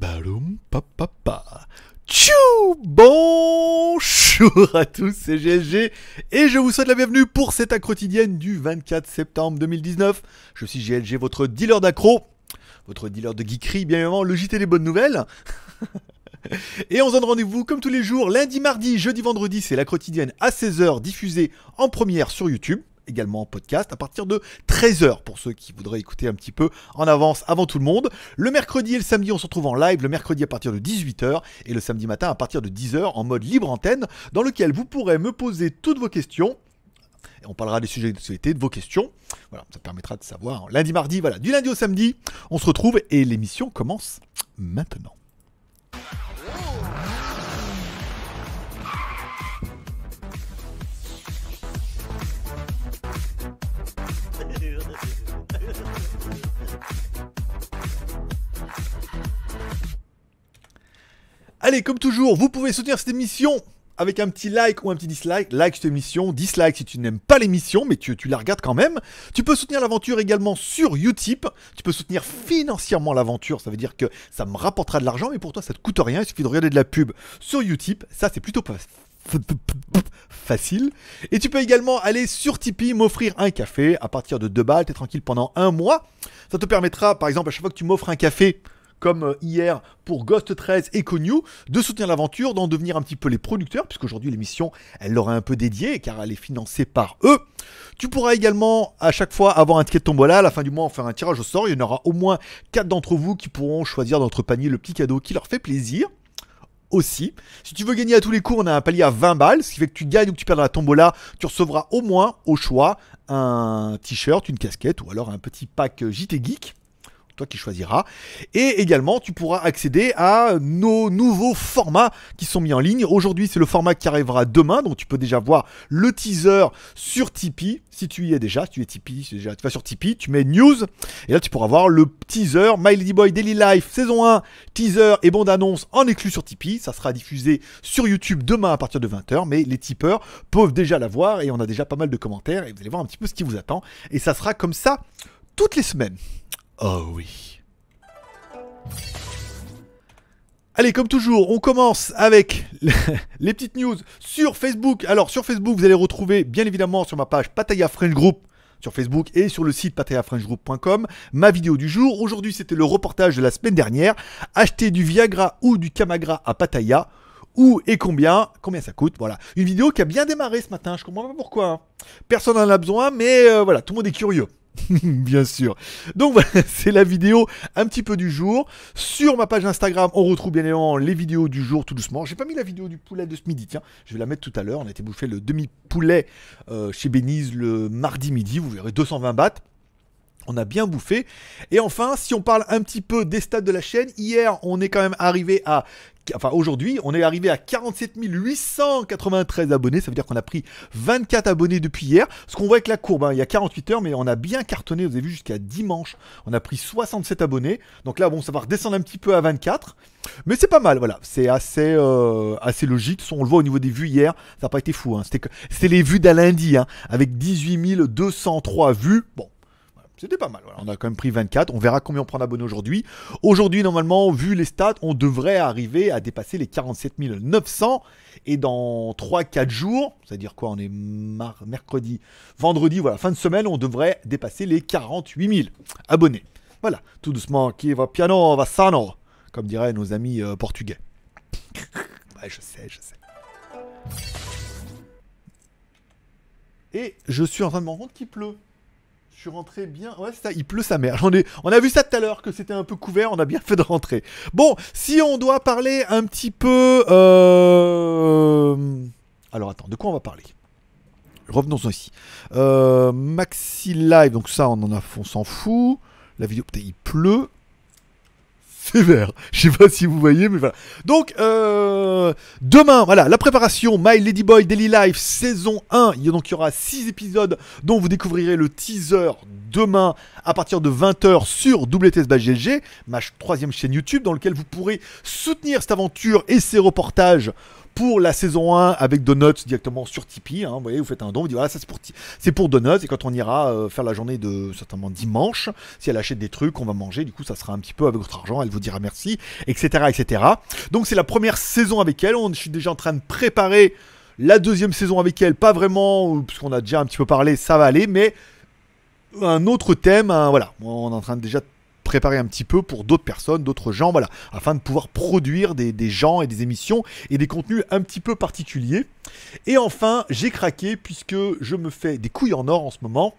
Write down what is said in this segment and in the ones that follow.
Baloum, papa. Tchou Bonjour à tous, c'est GSG et je vous souhaite la bienvenue pour cette accro quotidienne du 24 septembre 2019. Je suis GLG, votre dealer d'accro, votre dealer de geekerie, bien évidemment, le JT des bonnes nouvelles. Et on se donne rendez-vous comme tous les jours, lundi, mardi, jeudi, vendredi, c'est la quotidienne à 16h diffusée en première sur YouTube également en podcast à partir de 13h pour ceux qui voudraient écouter un petit peu en avance avant tout le monde. Le mercredi et le samedi, on se retrouve en live, le mercredi à partir de 18h et le samedi matin à partir de 10h en mode libre antenne dans lequel vous pourrez me poser toutes vos questions. Et on parlera des sujets de société, de vos questions. Voilà, ça permettra de savoir. Lundi, mardi, voilà, du lundi au samedi, on se retrouve et l'émission commence maintenant. Allez, comme toujours, vous pouvez soutenir cette émission avec un petit like ou un petit dislike. Like cette émission, dislike si tu n'aimes pas l'émission, mais tu, la regardes quand même. Tu peux soutenir l'aventure également sur Utip. Tu peux soutenir financièrement l'aventure, ça veut dire que ça me rapportera de l'argent, mais pour toi ça te coûte rien, il suffit de regarder de la pub sur Utip. Ça c'est plutôt facile. Et tu peux également aller sur Tipeee, m'offrir un café à partir de 2 balles, t'es tranquille pendant un mois. Ça te permettra, par exemple, à chaque fois que tu m'offres un café, comme euh, hier pour Ghost 13 et Connu, de soutenir l'aventure, d'en devenir un petit peu les producteurs, puisqu'aujourd'hui l'émission, elle leur est un peu dédiée, car elle est financée par eux. Tu pourras également à chaque fois avoir un ticket de tombola, à la fin du mois en faire un tirage au sort, il y en aura au moins 4 d'entre vous qui pourront choisir dans notre panier le petit cadeau qui leur fait plaisir aussi. Si tu veux gagner à tous les coups, on a un palier à 20 balles, ce qui fait que tu gagnes ou que tu perds la tombola, tu recevras au moins, au choix, un t-shirt, une casquette ou alors un petit pack JT euh, Geek toi qui choisiras. Et également, tu pourras accéder à nos nouveaux formats qui sont mis en ligne. Aujourd'hui, c'est le format qui arrivera demain, donc tu peux déjà voir le teaser sur Tipeee. Si tu y es déjà, si tu es Tipeee, si tu vas sur Tipeee, tu mets News, et là tu pourras voir le teaser My Lady Boy Daily Life saison 1, teaser et bande-annonce en exclus sur Tipeee. Ça sera diffusé sur YouTube demain à partir de 20h, mais les tipeurs peuvent déjà la voir et on a déjà pas mal de commentaires et vous allez voir un petit peu ce qui vous attend. Et ça sera comme ça toutes les semaines. Oh oui. Allez, comme toujours, on commence avec les petites news sur Facebook. Alors, sur Facebook, vous allez retrouver, bien évidemment, sur ma page Pataya French Group sur Facebook et sur le site patayafrenchgroup.com ma vidéo du jour. Aujourd'hui, c'était le reportage de la semaine dernière. Acheter du Viagra ou du Camagra à Pataya où et combien, combien ça coûte, voilà. Une vidéo qui a bien démarré ce matin, je comprends pas pourquoi. Hein. Personne n'en a besoin, mais euh, voilà, tout le monde est curieux. Bien sûr. Donc voilà, c'est la vidéo un petit peu du jour. Sur ma page Instagram, on retrouve bien évidemment les vidéos du jour tout doucement. J'ai pas mis la vidéo du poulet de ce midi, tiens, je vais la mettre tout à l'heure. On a été bouffé le demi-poulet euh, chez Beniz le mardi midi, vous verrez 220 bahts. On a bien bouffé. Et enfin, si on parle un petit peu des stats de la chaîne, hier on est quand même arrivé à enfin aujourd'hui, on est arrivé à 47 893 abonnés. Ça veut dire qu'on a pris 24 abonnés depuis hier. Ce qu'on voit avec la courbe, hein, il y a 48 heures, mais on a bien cartonné. Vous avez vu jusqu'à dimanche, on a pris 67 abonnés. Donc là, bon, ça va redescendre un petit peu à 24, mais c'est pas mal. Voilà, c'est assez, euh, assez logique. On le voit au niveau des vues hier, ça n'a pas été fou. Hein. C'était les vues d'un lundi, hein, avec 18 203 vues. Bon. C'était pas mal. On a quand même pris 24. On verra combien on prend d'abonnés aujourd'hui. Aujourd'hui, normalement, vu les stats, on devrait arriver à dépasser les 47 900. Et dans 3-4 jours, c'est-à-dire quoi On est mercredi, vendredi, voilà, fin de semaine, on devrait dépasser les 48 000 abonnés. Voilà, tout doucement, qui va piano, va sano, comme diraient nos amis euh, portugais. ouais, je sais, je sais. Et je suis en train de me rendre qu'il pleut. Je suis rentré bien. Ouais, c'est ça. Il pleut sa mère. On, a vu ça tout à l'heure, que c'était un peu couvert. On a bien fait de rentrer. Bon, si on doit parler un petit peu. Euh, alors, attends, de quoi on va parler Revenons-en ici. Euh, Maxi Live, donc ça, on en a, on s'en fout. La vidéo, putain, il pleut vert. Je sais pas si vous voyez, mais voilà. Donc, euh, demain, voilà, la préparation My Lady Boy Daily Life saison 1. Il y, a, aura 6 épisodes dont vous découvrirez le teaser demain à partir de 20h sur WTS ma troisième chaîne YouTube, dans lequel vous pourrez soutenir cette aventure et ses reportages pour la saison 1 avec Donuts directement sur Tipeee. Hein, vous voyez, vous faites un don, vous dites voilà, ça c'est pour, c'est pour Donuts. Et quand on ira euh, faire la journée de certainement dimanche, si elle achète des trucs, on va manger. Du coup, ça sera un petit peu avec votre argent. Elle vous dira merci, etc. etc. Donc, c'est la première saison avec elle. On, je suis déjà en train de préparer la deuxième saison avec elle. Pas vraiment, euh, puisqu'on a déjà un petit peu parlé, ça va aller, mais un autre thème. voilà, on est en train de déjà préparer un petit peu pour d'autres personnes, d'autres gens, voilà, afin de pouvoir produire des, des, gens et des émissions et des contenus un petit peu particuliers. Et enfin, j'ai craqué puisque je me fais des couilles en or en ce moment.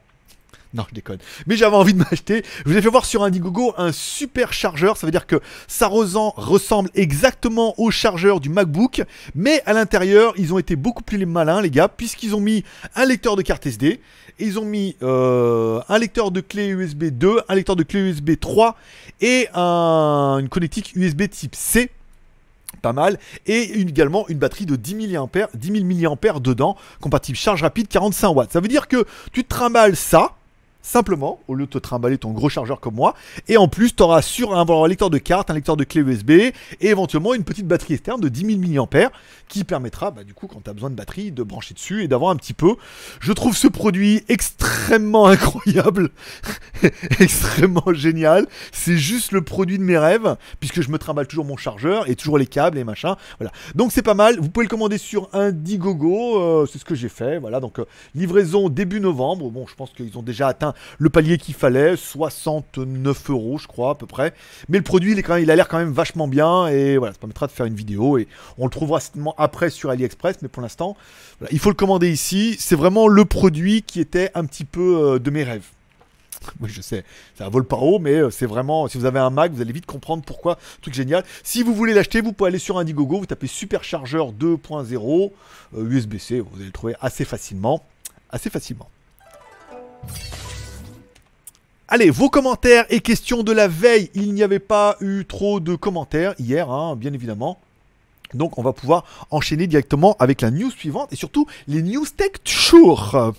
Non, je déconne. Mais j'avais envie de m'acheter. Je vous ai fait voir sur Indiegogo un super chargeur. Ça veut dire que ça ressemble exactement au chargeur du MacBook. Mais à l'intérieur, ils ont été beaucoup plus malins, les gars, puisqu'ils ont mis un lecteur de carte SD. ils ont mis euh, un lecteur de clé USB 2, un lecteur de clé USB 3 et une connectique USB type C pas mal et également une batterie de 10 000 mAh, 10 000 dedans compatible charge rapide 45 watts ça veut dire que tu te trimbales ça simplement, au lieu de te trimballer ton gros chargeur comme moi. Et en plus, tu auras sur un, lecteur de cartes, un lecteur de clé USB et éventuellement une petite batterie externe de 10 000 mAh qui permettra, bah, du coup, quand tu as besoin de batterie, de brancher dessus et d'avoir un petit peu. Je trouve ce produit extrêmement incroyable, extrêmement génial. C'est juste le produit de mes rêves puisque je me trimballe toujours mon chargeur et toujours les câbles et machin. Voilà. Donc c'est pas mal. Vous pouvez le commander sur Indiegogo. Euh, c'est ce que j'ai fait. Voilà. Donc euh, livraison début novembre. Bon, je pense qu'ils ont déjà atteint le palier qu'il fallait, 69 euros je crois à peu près. Mais le produit il, a l'air quand même vachement bien et voilà, ça permettra de faire une vidéo et on le trouvera certainement après sur AliExpress, mais pour l'instant, il faut le commander ici. C'est vraiment le produit qui était un petit peu euh, de mes rêves. Oui, je sais, ça vole pas haut, mais euh, c'est vraiment. Si vous avez un Mac, vous allez vite comprendre pourquoi. Truc génial. Si vous voulez l'acheter, vous pouvez aller sur Indiegogo, vous tapez Superchargeur 2.0 euh, USB-C, vous allez le trouver assez facilement. Assez facilement. Allez, vos commentaires et questions de la veille. Il n'y avait pas eu trop de commentaires hier, hein, bien évidemment. Donc on va pouvoir enchaîner directement avec la news suivante et surtout les news tech du jour.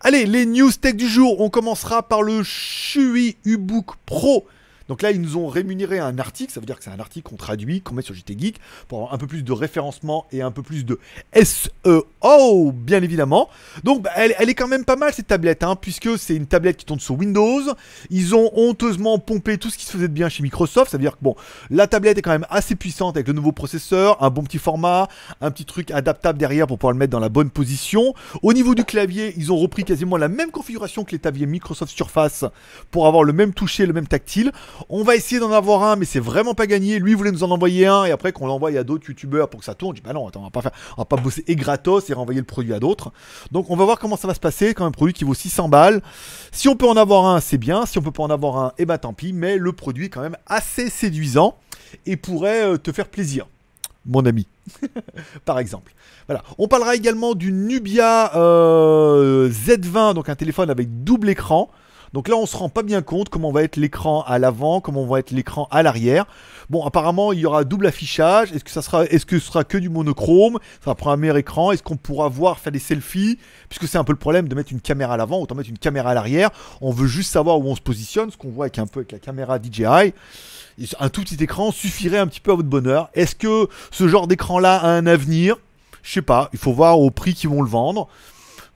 Allez, les news tech du jour, on commencera par le Shui Ubook Pro donc là, ils nous ont rémunéré un article, ça veut dire que c'est un article qu'on traduit, qu'on met sur JT Geek, pour avoir un peu plus de référencement et un peu plus de SEO, bien évidemment. Donc bah, elle, est quand même pas mal cette tablette, hein, puisque c'est une tablette qui tourne sur Windows. Ils ont honteusement pompé tout ce qui se faisait de bien chez Microsoft, ça veut dire que bon, la tablette est quand même assez puissante avec le nouveau processeur, un bon petit format, un petit truc adaptable derrière pour pouvoir le mettre dans la bonne position. Au niveau du clavier, ils ont repris quasiment la même configuration que les claviers Microsoft Surface pour avoir le même toucher, le même tactile. On va essayer d'en avoir un, mais c'est vraiment pas gagné. Lui voulait nous en envoyer un, et après qu'on l'envoie à d'autres youtubeurs pour que ça tourne. Je dis, bah non, attends, on va pas, faire, on va pas bosser et gratos et renvoyer le produit à d'autres. Donc on va voir comment ça va se passer. Quand un produit qui vaut 600 balles. Si on peut en avoir un, c'est bien. Si on peut pas en avoir un, eh bah tant pis. Mais le produit est quand même assez séduisant et pourrait euh, te faire plaisir mon ami, par exemple. Voilà. On parlera également du Nubia euh, Z20, donc un téléphone avec double écran. Donc là, on se rend pas bien compte comment va être l'écran à l'avant, comment va être l'écran à l'arrière. Bon, apparemment, il y aura double affichage. Est-ce que ça sera, est-ce que ce sera que du monochrome Ça prend un meilleur écran. Est-ce qu'on pourra voir faire des selfies Puisque c'est un peu le problème de mettre une caméra à l'avant, autant mettre une caméra à l'arrière. On veut juste savoir où on se positionne, ce qu'on voit avec un peu avec la caméra DJI un tout petit écran suffirait un petit peu à votre bonheur. Est-ce que ce genre d'écran-là a un avenir Je sais pas, il faut voir au prix qu'ils vont le vendre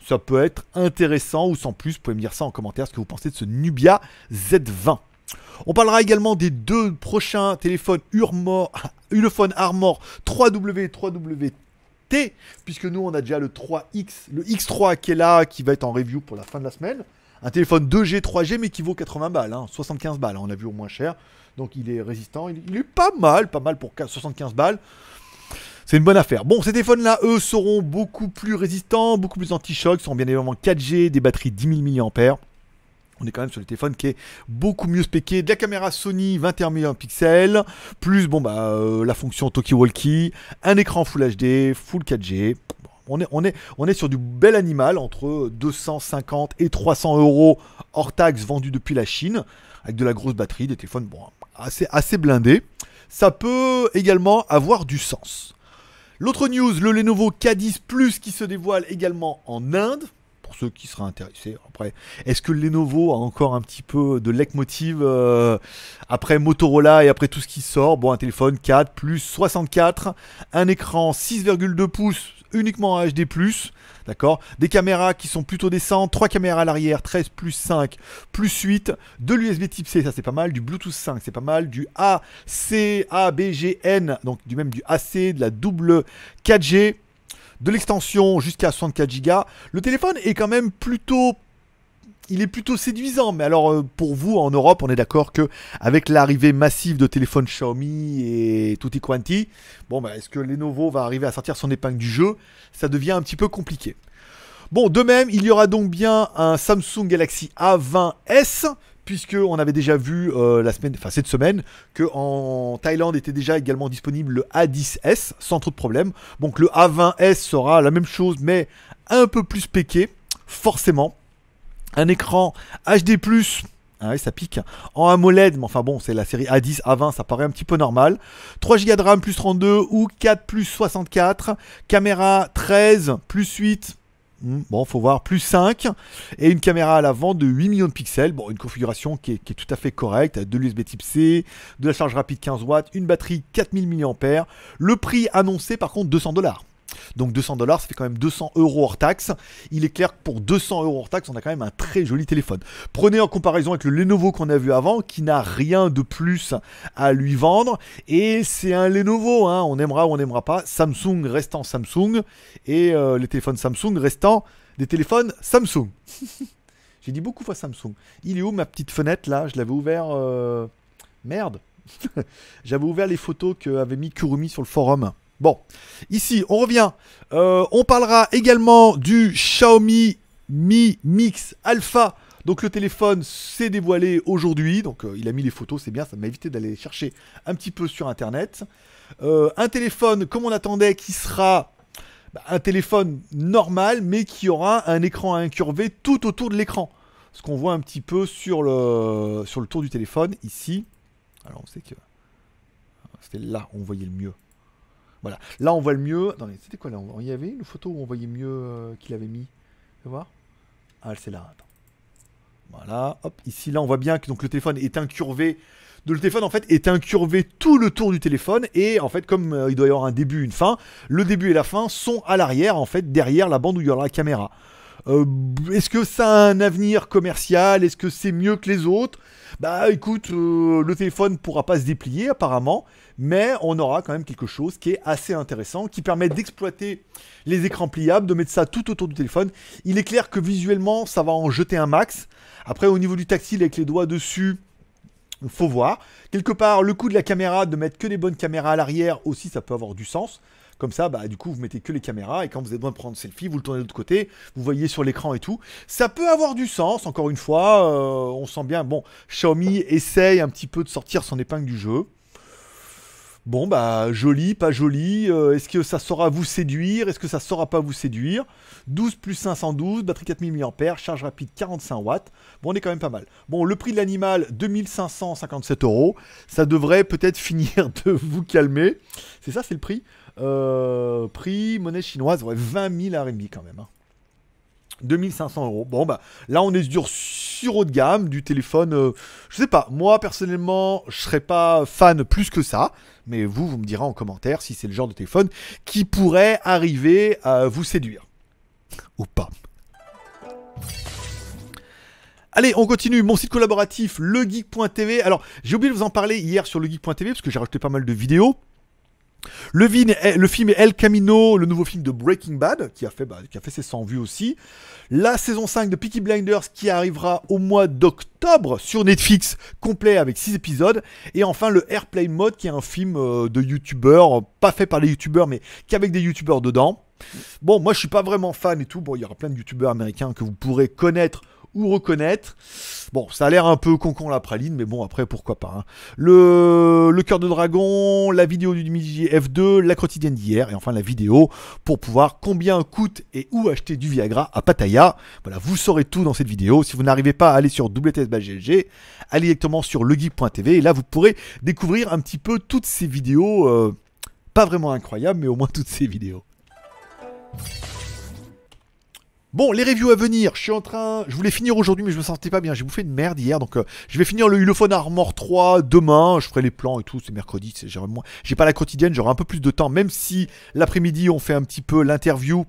ça peut être intéressant ou sans plus. Vous pouvez me dire ça en commentaire ce que vous pensez de ce Nubia Z20. On parlera également des deux prochains téléphones Urmor, Ulefone Armor 3W 3 wt puisque nous on a déjà le 3X, le X3 qui est là, qui va être en review pour la fin de la semaine. Un téléphone 2G, 3G, mais qui vaut 80 balles, 75 hein. balles, on l'a vu au moins cher. Donc il est résistant, il, est pas mal, pas mal pour 75 balles. C'est une bonne affaire. Bon, ces téléphones-là, eux, seront beaucoup plus résistants, beaucoup plus anti-choc, seront bien évidemment 4G, des batteries 10 000 mAh. On est quand même sur des téléphones qui est beaucoup mieux spéqué. De la caméra Sony 21 millions de pixels, plus bon bah euh, la fonction Toki Walkie, un écran Full HD, Full 4G. on est, on, est, on est sur du bel animal entre 250 et 300 euros hors taxe vendus depuis la Chine, avec de la grosse batterie, des téléphones bon, assez, assez blindés. Ça peut également avoir du sens. L'autre news, le Lenovo K10 Plus qui se dévoile également en Inde. Pour ceux qui seraient intéressés. Après, est-ce que Lenovo a encore un petit peu de leitmotiv euh, après Motorola et après tout ce qui sort Bon, un téléphone 4 plus 64, un écran 6,2 pouces, uniquement en HD+, d'accord Des caméras qui sont plutôt décentes, 3 caméras à l'arrière, 13 plus 5 plus 8, de l'USB type C, ça c'est pas mal, du Bluetooth 5, c'est pas mal, du AC, ABGN, donc du même du AC, de la double 4G, de l'extension jusqu'à 64 Go. Le téléphone est quand même plutôt il est plutôt séduisant. Mais alors, euh, pour vous, en Europe, on est d'accord que avec l'arrivée massive de téléphones Xiaomi et tutti quanti, bon, bah, est-ce que Lenovo va arriver à sortir son épingle du jeu Ça devient un petit peu compliqué. Bon, de même, il y aura donc bien un Samsung Galaxy A20s, puisque on avait déjà vu euh, la semaine, enfin cette semaine, que en Thaïlande était déjà également disponible le A10s sans trop de problème. Donc le A20s sera la même chose, mais un peu plus péqué, forcément. Un écran HD+, ah ça pique. En AMOLED, mais enfin bon, c'est la série A10, A20, ça paraît un petit peu normal. 3 Go de RAM plus 32 ou 4 plus 64. Caméra 13 plus 8. Hmm, bon, faut voir, plus 5. Et une caméra à l'avant de 8 millions de pixels. Bon, une configuration qui est, tout à fait correcte. De l'USB type C, de la charge rapide 15 watts, une batterie 4000 mAh. Le prix annoncé, par contre, 200 dollars. Donc 200 dollars, ça fait quand même 200 euros hors taxe. Il est clair que pour 200 euros hors taxe, on a quand même un très joli téléphone. Prenez en comparaison avec le Lenovo qu'on a vu avant, qui n'a rien de plus à lui vendre. Et c'est un Lenovo, hein. on aimera ou on n'aimera pas. Samsung restant Samsung et euh, les téléphones Samsung restant des téléphones Samsung. J'ai dit beaucoup fois Samsung. Il est où ma petite fenêtre là Je l'avais ouvert. Euh, merde. J'avais ouvert les photos qu'avait mis Kurumi sur le forum. Bon, ici, on revient. Euh, on parlera également du Xiaomi Mi Mix Alpha. Donc le téléphone s'est dévoilé aujourd'hui. Donc euh, il a mis les photos, c'est bien, ça m'a évité d'aller chercher un petit peu sur Internet. Euh, un téléphone, comme on attendait, qui sera bah, un téléphone normal, mais qui aura un écran à tout autour de l'écran. Ce qu'on voit un petit peu sur le, sur le tour du téléphone, ici. Alors on sait que... C'était là où on voyait le mieux. Là, on voit le mieux. C'était quoi là Il y avait une photo où on voyait mieux euh, qu'il avait mis. Tu vois Ah, c'est là. Voilà. Hop. Ici, là, on voit bien que donc, le téléphone est incurvé. le téléphone en fait est incurvé tout le tour du téléphone et en fait comme euh, il doit y avoir un début, une fin, le début et la fin sont à l'arrière en fait derrière la bande où il y aura la caméra. Euh, est-ce que ça a un avenir commercial Est-ce que c'est mieux que les autres Bah écoute, euh, le téléphone ne pourra pas se déplier apparemment, mais on aura quand même quelque chose qui est assez intéressant, qui permet d'exploiter les écrans pliables, de mettre ça tout autour du téléphone. Il est clair que visuellement, ça va en jeter un max. Après, au niveau du tactile avec les doigts dessus, faut voir. Quelque part, le coût de la caméra, de mettre que des bonnes caméras à l'arrière aussi, ça peut avoir du sens. Comme ça, bah, du coup, vous mettez que les caméras et quand vous avez besoin de prendre selfie, vous le tournez de l'autre côté, vous voyez sur l'écran et tout. Ça peut avoir du sens, encore une fois. Euh, on sent bien, bon, Xiaomi essaye un petit peu de sortir son épingle du jeu. Bon, bah, joli, pas joli. Euh, est-ce que ça saura vous séduire Est-ce que ça saura pas vous séduire 12 plus 512, batterie 4000 mAh, charge rapide 45 watts. Bon, on est quand même pas mal. Bon, le prix de l'animal, 2557 euros. Ça devrait peut-être finir de vous calmer. C'est ça, c'est le prix euh, prix, monnaie chinoise, ouais, 20 000 RMB quand même. 2500 hein. euros. Bon, bah là, on est sur, sur haut de gamme du téléphone. Euh, je sais pas, moi personnellement, je serais pas fan plus que ça. Mais vous, vous me direz en commentaire si c'est le genre de téléphone qui pourrait arriver à vous séduire. Ou pas. Allez, on continue. Mon site collaboratif, legeek.tv. Alors, j'ai oublié de vous en parler hier sur legeek.tv parce que j'ai rajouté pas mal de vidéos. Le, film est El Camino, le nouveau film de Breaking Bad, qui a fait, bah, ses 100 vues aussi. La saison 5 de Peaky Blinders, qui arrivera au mois d'octobre sur Netflix, complet avec 6 épisodes. Et enfin, le Airplane Mode, qui est un film euh, de youtubeurs, pas fait par les youtubeurs, mais qu'avec des youtubeurs dedans. Bon, moi je suis pas vraiment fan et tout. Bon, il y aura plein de youtubeurs américains que vous pourrez connaître ou reconnaître. Bon, ça a l'air un peu concon la praline, mais bon, après, pourquoi pas. Hein. Le, coeur cœur de dragon, la vidéo du midi F2, la quotidienne d'hier, et enfin la vidéo pour pouvoir combien coûte et où acheter du Viagra à Pattaya. Voilà, vous saurez tout dans cette vidéo. Si vous n'arrivez pas à aller sur WTSBGLG, allez directement sur legeek.tv, et là, vous pourrez découvrir un petit peu toutes ces vidéos, euh, pas vraiment incroyables, mais au moins toutes ces vidéos. Bon, les reviews à venir. Je suis en train. Je voulais finir aujourd'hui, mais je me sentais pas bien. J'ai bouffé une merde hier. Donc, euh, je vais finir le Hulophone Armor 3 demain. Je ferai les plans et tout. C'est mercredi. J'ai pas la quotidienne. J'aurai un peu plus de temps. Même si l'après-midi, on fait un petit peu l'interview.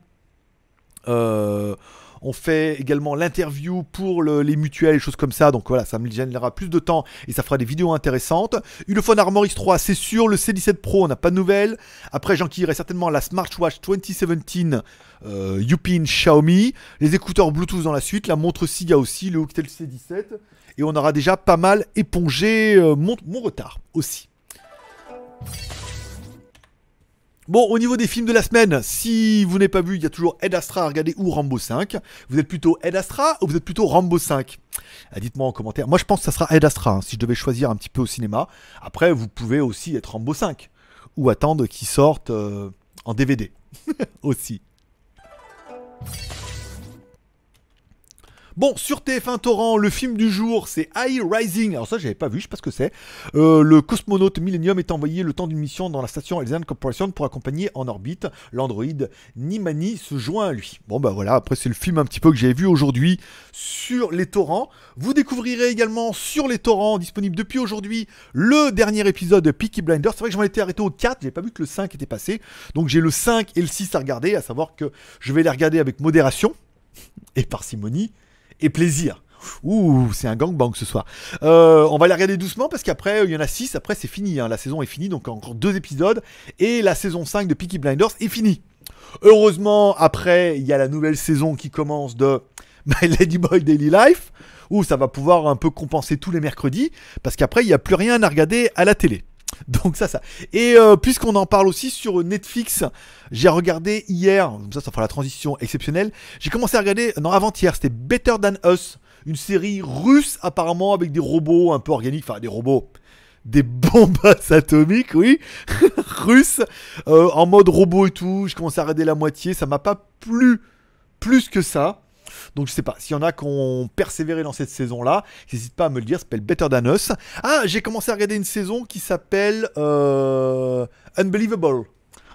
Euh on fait également l'interview pour les mutuelles et choses comme ça. Donc voilà, ça me gênera plus de temps et ça fera des vidéos intéressantes. Ulefone Armor X3, c'est sûr. Le C17 Pro, on n'a pas de nouvelles. Après, j'enquillerai certainement la smartwatch 2017 euh, Yupin Xiaomi. Les écouteurs Bluetooth dans la suite. La montre SIGA aussi, le Octel C17. Et on aura déjà pas mal épongé euh, mon retard aussi. Bon, au niveau des films de la semaine, si vous n'avez pas vu, il y a toujours Ed Astra à regarder ou Rambo 5. Vous êtes plutôt Ed Astra ou vous êtes plutôt Rambo 5 euh, Dites-moi en commentaire. Moi, je pense que ça sera Ed Astra, hein, si je devais choisir un petit peu au cinéma. Après, vous pouvez aussi être Rambo 5 ou attendre qu'il sorte euh, en DVD aussi. Bon, sur TF1 Torrent, le film du jour, c'est High Rising. Alors ça, j'avais pas vu, je sais pas ce que c'est. Euh, le cosmonaute Millennium est envoyé le temps d'une mission dans la station elizabeth Corporation pour accompagner en orbite l'androïde Nimani se joint à lui. Bon bah voilà, après c'est le film un petit peu que j'avais vu aujourd'hui sur les torrents. Vous découvrirez également sur les torrents, disponible depuis aujourd'hui, le dernier épisode de Peaky Blinders. C'est vrai que j'en étais arrêté au 4, j'ai pas vu que le 5 était passé. Donc j'ai le 5 et le 6 à regarder, à savoir que je vais les regarder avec modération et parcimonie et plaisir. Ouh, c'est un gangbang ce soir. Euh, on va la regarder doucement parce qu'après, euh, il y en a 6, après c'est fini. Hein. La saison est finie, donc encore deux épisodes. Et la saison 5 de Peaky Blinders est finie. Heureusement, après, il y a la nouvelle saison qui commence de My boy Daily Life, où ça va pouvoir un peu compenser tous les mercredis, parce qu'après, il n'y a plus rien à regarder à la télé. Donc ça, ça. Et euh, puisqu'on en parle aussi sur Netflix, j'ai regardé hier, ça, ça fera la transition exceptionnelle. J'ai commencé à regarder, non, avant-hier, c'était Better Than Us, une série russe apparemment avec des robots un peu organiques, enfin des robots des bombes atomiques, oui, russes, euh, en mode robot et tout. j'ai commencé à regarder la moitié, ça m'a pas plu plus que ça. Donc je sais pas, s'il y en a qui ont persévéré dans cette saison-là, n'hésite pas à me le dire, s'appelle Better Than Us. Ah, j'ai commencé à regarder une saison qui s'appelle euh, Unbelievable.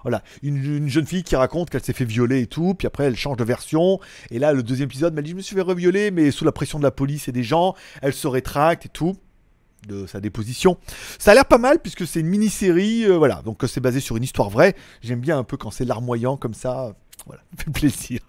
Voilà, une, jeune fille qui raconte qu'elle s'est fait violer et tout, puis après elle change de version, et là le deuxième épisode, elle dit je me suis fait revioler, mais sous la pression de la police et des gens, elle se rétracte et tout de sa déposition. Ça a l'air pas mal puisque c'est une mini-série, euh, voilà, donc euh, c'est basé sur une histoire vraie. J'aime bien un peu quand c'est larmoyant comme ça, voilà, fait plaisir.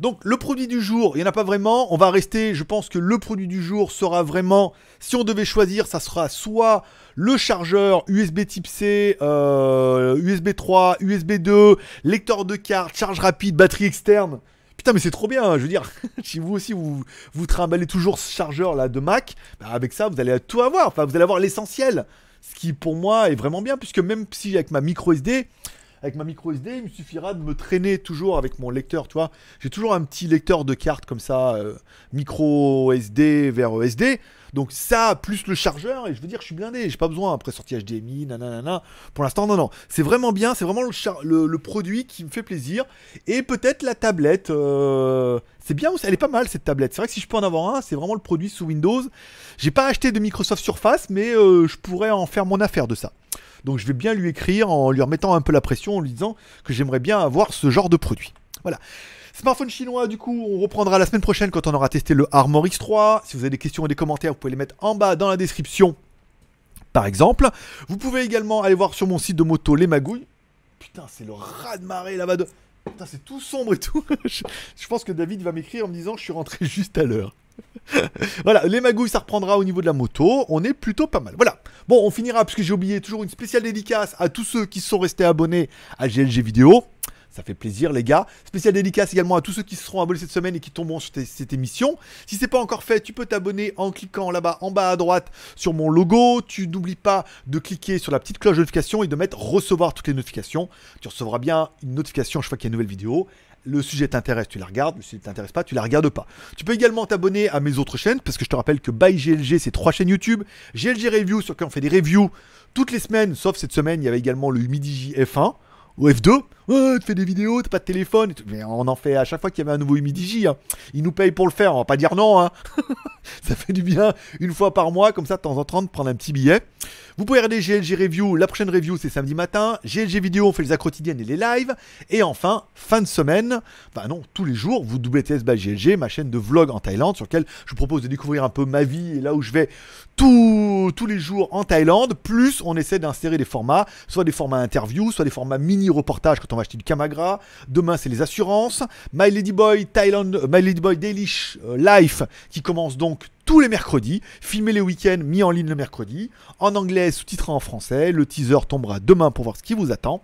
Donc le produit du jour, il n'y en a pas vraiment. On va rester, je pense que le produit du jour sera vraiment, si on devait choisir, ça sera soit le chargeur USB type C, USB 3, USB 2, lecteur de carte, charge rapide, batterie externe. Putain, mais c'est trop bien, hein, je veux dire, si vous aussi vous vous trimballez toujours ce chargeur là de Mac, bah, avec ça vous allez tout avoir, enfin vous allez avoir l'essentiel. Ce qui pour moi est vraiment bien, puisque même si avec ma micro SD, avec ma micro SD, il me suffira de me traîner toujours avec mon lecteur, tu vois. J'ai toujours un petit lecteur de cartes comme ça, euh, micro SD vers euh, SD. Donc ça, plus le chargeur, et je veux dire, je suis blindé, j'ai pas besoin après sortie HDMI, nanana. Pour l'instant, non, non. C'est vraiment bien, c'est vraiment le, produit qui me fait plaisir. Et peut-être la tablette. Euh, c'est bien aussi, elle est pas mal cette tablette. C'est vrai que si je peux en avoir un, c'est vraiment le produit sous Windows. J'ai pas acheté de Microsoft Surface, mais je pourrais en faire mon affaire de ça. Donc je vais bien lui écrire en lui remettant un peu la pression, en lui disant que j'aimerais bien avoir ce genre de produit. Voilà. Smartphone chinois, du coup, on reprendra la semaine prochaine quand on aura testé le Armor X3. Si vous avez des questions et des commentaires, vous pouvez les mettre en bas dans la description, par exemple. Vous pouvez également aller voir sur mon site de moto Les Magouilles. Putain, c'est le rat de marée là-bas Putain, c'est tout sombre et tout. je pense que David va m'écrire en me disant que je suis rentré juste à l'heure. voilà, les magouilles, ça reprendra au niveau de la moto. On est plutôt pas mal. Voilà. Bon, on finira, puisque que j'ai oublié, toujours une spéciale dédicace à tous ceux qui sont restés abonnés à GLG Vidéo. Ça fait plaisir, les gars. spéciale dédicace également à tous ceux qui seront abonnés cette semaine et qui tomberont sur cette émission. Si c'est pas encore fait, tu peux t'abonner en cliquant là-bas en bas à droite sur mon logo. Tu n'oublies pas de cliquer sur la petite cloche de notification et de mettre recevoir toutes les notifications. Tu recevras bien une notification chaque fois qu'il y a une nouvelle vidéo le sujet t'intéresse, tu la regardes. Le sujet t'intéresse pas, tu la regardes pas. Tu peux également t'abonner à mes autres chaînes, parce que je te rappelle que by c'est trois chaînes YouTube. GLG Review, sur lequel on fait des reviews toutes les semaines, sauf cette semaine, il y avait également le Midi F1 ou F2 oh, tu fais des vidéos, t'as pas de téléphone. Mais on en fait à chaque fois qu'il y avait un nouveau Humidigi. Hein. Ils nous payent pour le faire, on va pas dire non. Hein. ça fait du bien une fois par mois, comme ça, de temps en temps, de prendre un petit billet. Vous pouvez regarder GLG Review. La prochaine review, c'est samedi matin. GLG Vidéo, on fait les quotidiennes et les lives. Et enfin, fin de semaine, bah non, tous les jours, vous WTS by GLG, ma chaîne de vlog en Thaïlande, sur laquelle je vous propose de découvrir un peu ma vie et là où je vais tous les jours en Thaïlande. Plus, on essaie d'insérer des formats, soit des formats interviews, soit des formats mini reportage quand on acheter du camagra, Demain, c'est les assurances. My Boy, Thailand, euh, My Boy, Delish euh, Life qui commence donc tous les mercredis, filmé les week-ends, mis en ligne le mercredi, en anglais, sous-titré en français. Le teaser tombera demain pour voir ce qui vous attend.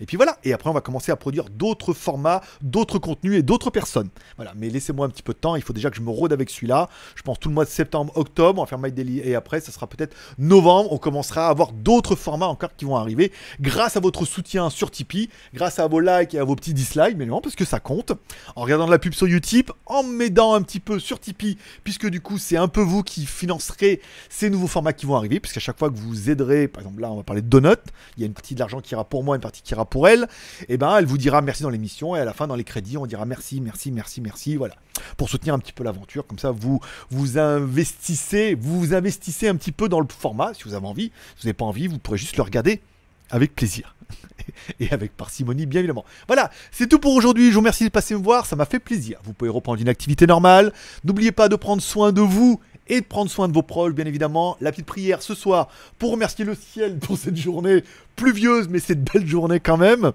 Et puis voilà, et après on va commencer à produire d'autres formats, d'autres contenus et d'autres personnes. Voilà, mais laissez-moi un petit peu de temps, il faut déjà que je me rôde avec celui-là. Je pense tout le mois de septembre, octobre, on va faire My Daily et après ça sera peut-être novembre, on commencera à avoir d'autres formats encore qui vont arriver grâce à votre soutien sur Tipeee, grâce à vos likes et à vos petits dislikes, mais non, parce que ça compte. En regardant de la pub sur Utip, en m'aidant un petit peu sur Tipeee, puisque du coup c'est un peu vous qui financerez ces nouveaux formats qui vont arriver, à chaque fois que vous aiderez, par exemple là on va parler de donuts, il y a une partie de l'argent qui ira pour moi, une partie qui ira pour elle, et eh ben, elle vous dira merci dans l'émission et à la fin dans les crédits, on dira merci, merci, merci, merci, voilà. Pour soutenir un petit peu l'aventure, comme ça vous vous investissez, vous, vous investissez un petit peu dans le format si vous avez envie. Si vous n'avez pas envie, vous pourrez juste le regarder avec plaisir. Et avec parcimonie, bien évidemment. Voilà, c'est tout pour aujourd'hui. Je vous remercie de passer me voir, ça m'a fait plaisir. Vous pouvez reprendre une activité normale. N'oubliez pas de prendre soin de vous et de prendre soin de vos proches, bien évidemment. La petite prière ce soir pour remercier le ciel pour cette journée pluvieuse, mais cette belle journée quand même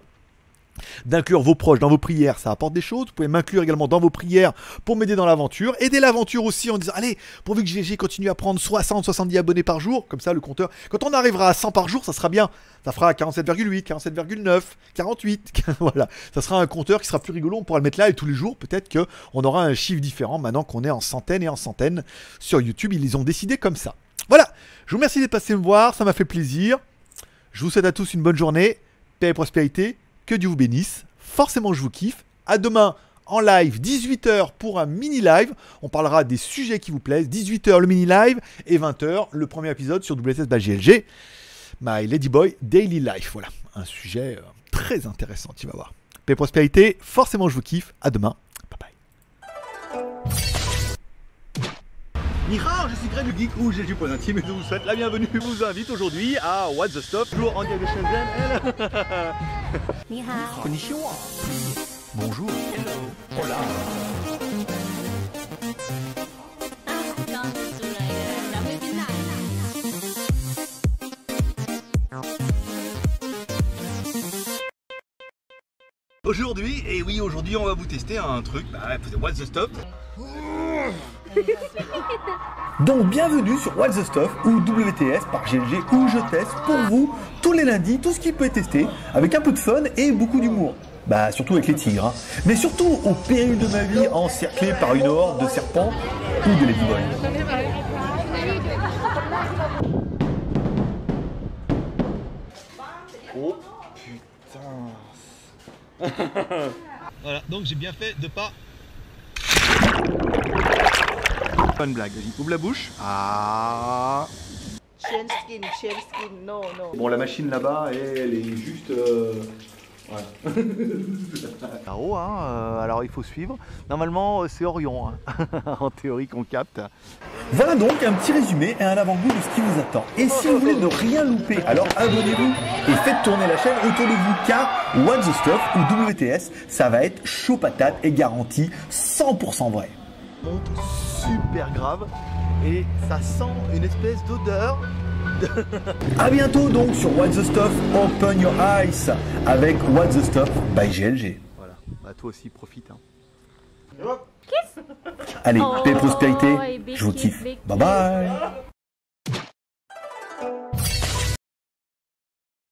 d'inclure vos proches dans vos prières, ça apporte des choses. Vous pouvez m'inclure également dans vos prières pour m'aider dans l'aventure. Aider l'aventure aussi en disant, allez, pourvu que j'ai continue à prendre 60, 70 abonnés par jour, comme ça le compteur, quand on arrivera à 100 par jour, ça sera bien. Ça fera 47,8, 47,9, 48, voilà. Ça sera un compteur qui sera plus rigolo, on pourra le mettre là et tous les jours, peut-être que on aura un chiffre différent maintenant qu'on est en centaines et en centaines sur YouTube. Ils les ont décidé comme ça. Voilà, je vous remercie d'être passé me voir, ça m'a fait plaisir. Je vous souhaite à tous une bonne journée, paix et prospérité que Dieu vous bénisse. Forcément, je vous kiffe. À demain en live, 18h pour un mini live. On parlera des sujets qui vous plaisent. 18h le mini live et 20h le premier épisode sur WSS GLG. My Ladyboy Daily Life. Voilà, un sujet euh, très intéressant, tu vas voir. Paix prospérité, forcément je vous kiffe. À demain. Nihao, je suis Greg du Geek ou j'ai du Point Intime et je vous souhaite la bienvenue. Je vous invite aujourd'hui à What's the Stop, toujours en direct de Shenzhen. Konnichiwa. Bonjour. Hola. Aujourd'hui, et oui, aujourd'hui, on va vous tester un truc, bah, What the Stop. Donc bienvenue sur What's the Stuff ou WTS par GLG où je teste pour vous tous les lundis tout ce qui peut être testé avec un peu de fun et beaucoup d'humour. Bah surtout avec les tigres, hein. mais surtout au péril de ma vie encerclé par une horde de serpents ou de Oh putain Voilà, donc j'ai bien fait de pas blague, vas-y, ouvre la bouche. Ah skin, non, non. Bon, la machine là-bas, elle, est juste. Euh, hein, euh, alors il faut suivre. Normalement, euh, c'est Orion, hein. en théorie qu'on capte. Voilà donc un petit résumé et un avant-goût de ce qui vous attend. Et si vous voulez ne rien louper, alors abonnez-vous et faites tourner la chaîne autour de vous car What the Stuff ou WTS, ça va être chaud patate et garanti 100% vrai super grave et ça sent une espèce d'odeur. à bientôt donc sur What's the Stuff Open Your Eyes avec What's the Stuff by GLG. Voilà, bah toi aussi profite. Hein. Allez, oh, paix et prospérité, je vous kiffe. Bye bye